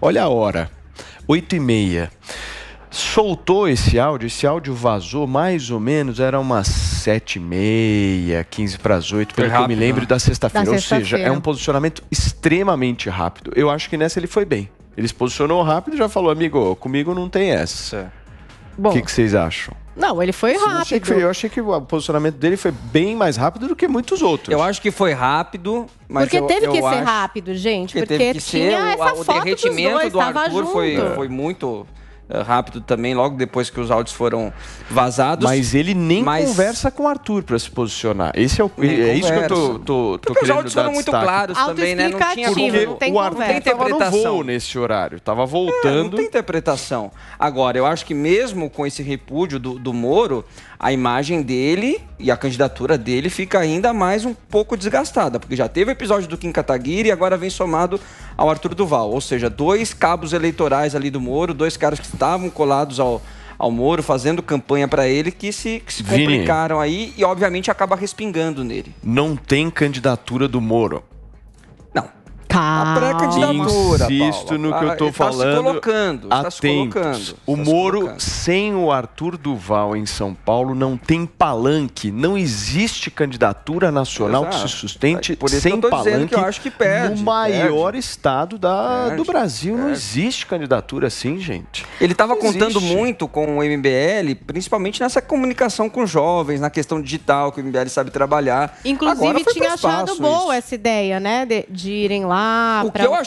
Olha a hora, 8 e meia. Soltou esse áudio, esse áudio vazou mais ou menos, era umas sete e meia, quinze para as oito, pelo rápido, que eu me lembro né? da sexta-feira. Ou sexta seja, é um posicionamento extremamente rápido. Eu acho que nessa ele foi bem. Ele se posicionou rápido e já falou, amigo, comigo não tem essa. O que, que vocês acham? Não, ele foi rápido. Eu achei, foi, eu achei, que o posicionamento dele foi bem mais rápido do que muitos outros. Eu acho que foi rápido, mas Porque eu, teve eu que acho... ser rápido, gente. Porque, porque teve que tinha ser, essa o, foto o derretimento dos dois, do Arthur foi, foi muito eh, rápido também, logo depois que os áudios foram vazados. Mas ele nem mas... conversa com o Arthur para se posicionar. Esse é, o, é, é isso que eu tô, tô, tô Porque os áudios foram destaque. muito claros também, né? Não tinha Porque não tem o Arthur não interpretação. Tava no nesse horário, tava voltando. É, não tem interpretação. Agora, eu acho que mesmo com esse repúdio do, do Moro, a imagem dele e a candidatura dele fica ainda mais um pouco desgastada, porque já teve o episódio do Kim Kataguiri e agora vem somado ao Arthur Duval. Ou seja, dois cabos eleitorais ali do Moro, dois caras que estavam colados ao, ao Moro, fazendo campanha para ele, que se, que se complicaram Vini, aí e, obviamente, acaba respingando nele. Não tem candidatura do Moro. Calma. Tá. A pré-candidatura. Insisto Paula. no que eu ah, estou tá falando. Tá se colocando, está se colocando. O tá Moro, se colocando. sem o Arthur Duval em São Paulo, não tem palanque. Não existe candidatura nacional Exato. que se sustente Por isso sem eu tô palanque. Que eu acho que perde. No maior perde. estado da, perde, do Brasil perde. não existe candidatura assim, gente. Ele estava contando muito com o MBL, principalmente nessa comunicação com jovens, na questão digital que o MBL sabe trabalhar. Inclusive, tinha achado boa essa ideia, né? de, de irem lá lá, para a então, Ucrânia,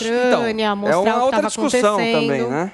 acho, então, mostrar é uma outra discussão também, né?